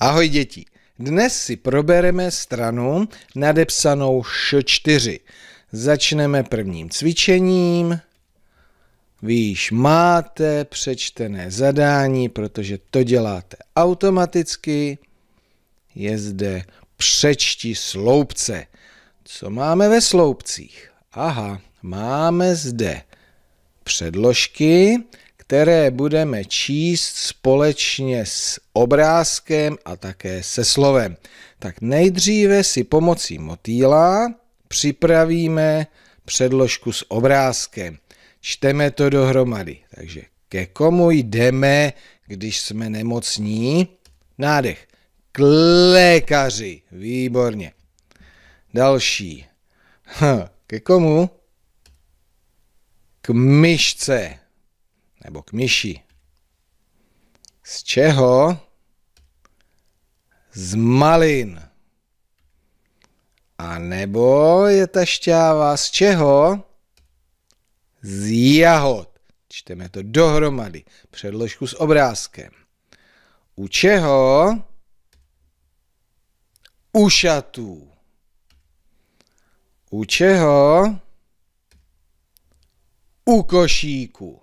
Ahoj děti, dnes si probereme stranu nadepsanou š4. Začneme prvním cvičením. Vy již máte přečtené zadání, protože to děláte automaticky. Je zde přečti sloupce. Co máme ve sloupcích? Aha, máme zde předložky, které budeme číst společně s obrázkem a také se slovem. Tak nejdříve si pomocí motýla připravíme předložku s obrázkem. Čteme to dohromady. Takže ke komu jdeme, když jsme nemocní? Nádech. K lékaři. Výborně. Další. Hm, ke komu? K myšce nebo k myši. Z čeho? Z malin. A nebo je ta šťáva z čeho? Z jahod. Čteme to dohromady. Předložku s obrázkem. U čeho? U šatů. U čeho? U košíku.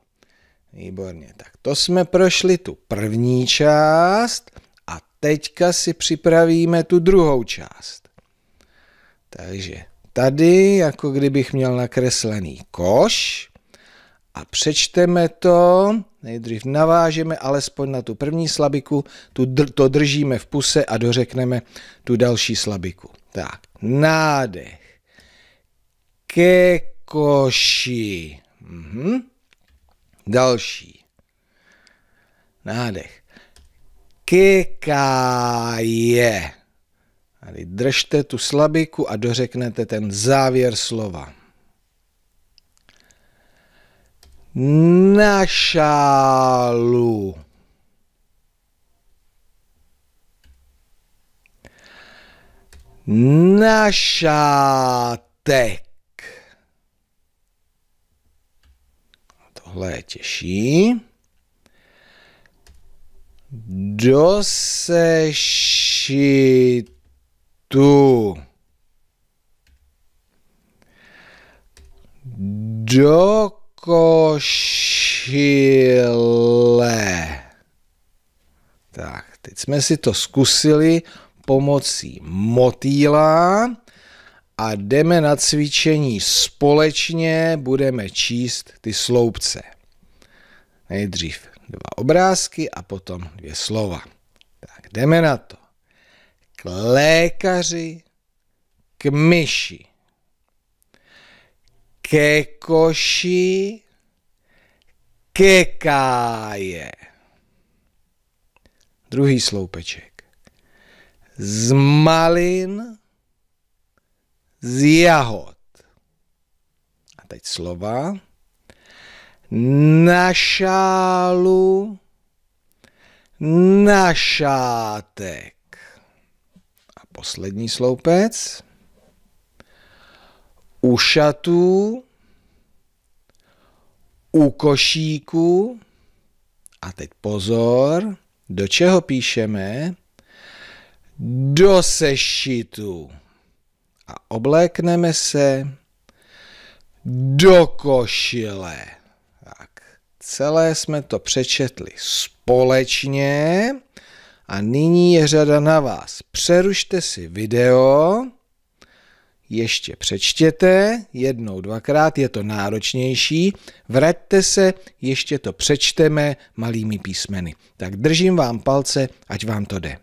Výborně, tak to jsme prošli tu první část a teďka si připravíme tu druhou část. Takže tady, jako kdybych měl nakreslený koš a přečteme to, nejdřív navážeme alespoň na tu první slabiku, tu dr- to držíme v puse a dořekneme tu další slabiku. Tak, nádech. Ke koši. Mhm. Další. Nádech. je. Tady držte tu slabiku a dořeknete ten závěr slova. Na šálu. Na šátek. tohle je těžší. Do sešitu. Do košile. Tak, teď jsme si to zkusili pomocí motýla a jdeme na cvičení společně, budeme číst ty sloupce. Nejdřív dva obrázky a potom dvě slova. Tak jdeme na to. K lékaři, k myši, ke koši, ke káje. Druhý sloupeček. Z malin, z jahod. A teď slova. Na šálu, na šátek. A poslední sloupec. U šatů, u košíku. A teď pozor, do čeho píšeme? Do sešitu a oblékneme se do košile. Tak, celé jsme to přečetli společně a nyní je řada na vás. Přerušte si video, ještě přečtěte, jednou, dvakrát, je to náročnější, vraťte se, ještě to přečteme malými písmeny. Tak držím vám palce, ať vám to jde.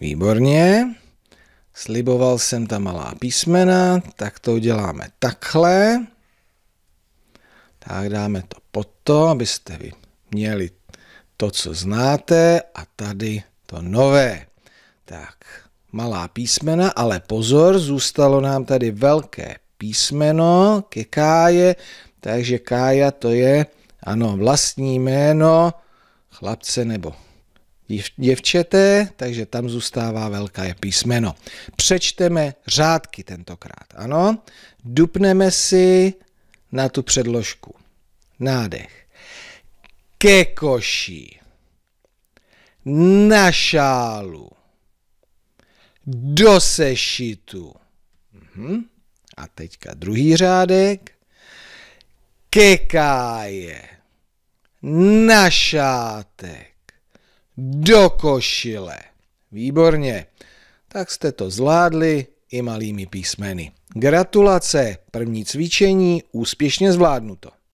Výborně. Sliboval jsem ta malá písmena, tak to uděláme takhle. Tak dáme to pod to, abyste vy měli to, co znáte a tady to nové. Tak, malá písmena, ale pozor, zůstalo nám tady velké písmeno ke Káje, takže Kája to je, ano, vlastní jméno chlapce nebo děvčete, takže tam zůstává velké písmeno. Přečteme řádky tentokrát, ano? Dupneme si na tu předložku. Nádech. Ke koší. Na šálu. Do sešitu. Mhm. A teďka druhý řádek. Ke káje. Na šátek do košile. Výborně. Tak jste to zvládli i malými písmeny. Gratulace, první cvičení úspěšně zvládnuto.